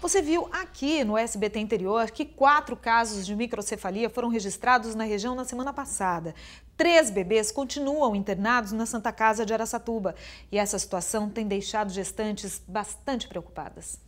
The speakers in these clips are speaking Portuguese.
Você viu aqui no SBT Interior que quatro casos de microcefalia foram registrados na região na semana passada. Três bebês continuam internados na Santa Casa de Aracatuba e essa situação tem deixado gestantes bastante preocupadas.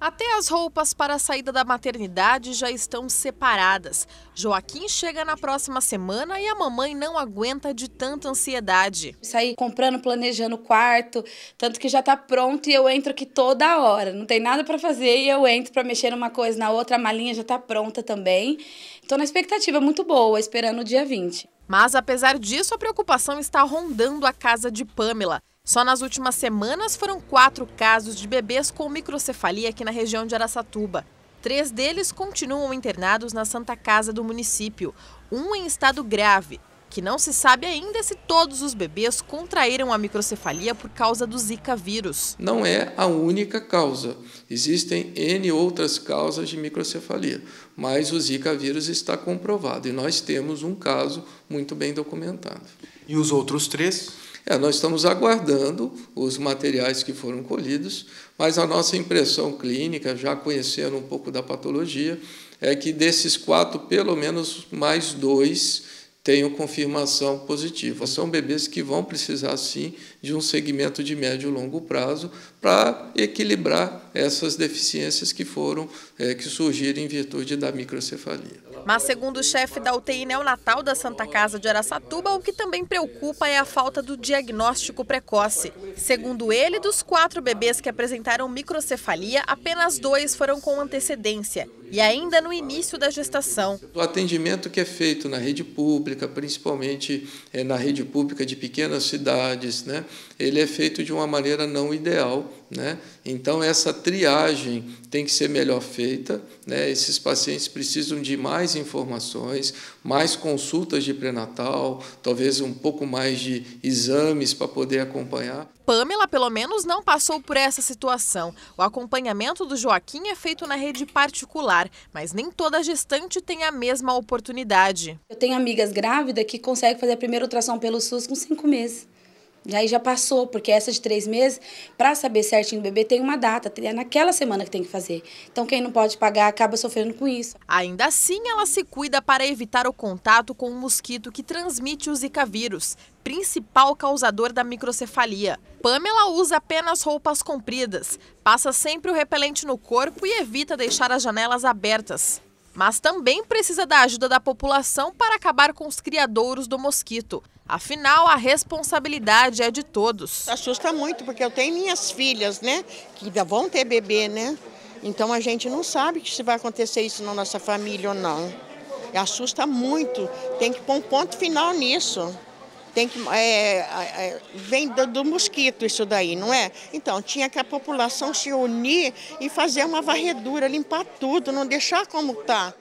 Até as roupas para a saída da maternidade já estão separadas. Joaquim chega na próxima semana e a mamãe não aguenta de tanta ansiedade. Sair comprando, planejando o quarto, tanto que já está pronto e eu entro aqui toda hora. Não tem nada para fazer e eu entro para mexer numa coisa na outra, a malinha já está pronta também. Estou na expectativa muito boa, esperando o dia 20. Mas apesar disso, a preocupação está rondando a casa de Pamela. Só nas últimas semanas foram quatro casos de bebês com microcefalia aqui na região de Araçatuba. Três deles continuam internados na Santa Casa do município, um em estado grave, que não se sabe ainda se todos os bebês contraíram a microcefalia por causa do Zika vírus. Não é a única causa. Existem N outras causas de microcefalia, mas o Zika vírus está comprovado e nós temos um caso muito bem documentado. E os outros três? É, nós estamos aguardando os materiais que foram colhidos, mas a nossa impressão clínica, já conhecendo um pouco da patologia, é que desses quatro, pelo menos mais dois tenham confirmação positiva. Uhum. São bebês que vão precisar, sim, de um segmento de médio e longo prazo para equilibrar essas deficiências que foram, é, que surgiram em virtude da microcefalia. Mas, segundo o chefe da UTI neonatal da Santa Casa de Araçatuba, o que também preocupa é a falta do diagnóstico precoce. Segundo ele, dos quatro bebês que apresentaram microcefalia, apenas dois foram com antecedência e ainda no início da gestação. O atendimento que é feito na rede pública, pública, principalmente é, na rede pública de pequenas cidades, né? ele é feito de uma maneira não ideal. Né? Então, essa triagem tem que ser melhor feita. Né? Esses pacientes precisam de mais informações, mais consultas de pré-natal, talvez um pouco mais de exames para poder acompanhar. Pamela, pelo menos, não passou por essa situação. O acompanhamento do Joaquim é feito na rede particular, mas nem toda gestante tem a mesma oportunidade. Eu tenho amigas grávidas grávida que consegue fazer a primeira ultrassom pelo SUS com cinco meses. E aí já passou, porque essa de três meses, para saber certinho do bebê, tem uma data, é naquela semana que tem que fazer. Então quem não pode pagar acaba sofrendo com isso. Ainda assim, ela se cuida para evitar o contato com o um mosquito que transmite o Zika vírus, principal causador da microcefalia. Pamela usa apenas roupas compridas, passa sempre o repelente no corpo e evita deixar as janelas abertas mas também precisa da ajuda da população para acabar com os criadouros do mosquito. Afinal, a responsabilidade é de todos. Assusta muito, porque eu tenho minhas filhas, né? Que ainda vão ter bebê, né? Então a gente não sabe se vai acontecer isso na nossa família ou não. Assusta muito. Tem que pôr um ponto final nisso tem que é, é, é, vem do, do, mosquito isso daí, não é? Então tinha que a população se unir e fazer uma varredura, limpar tudo, não deixar como está.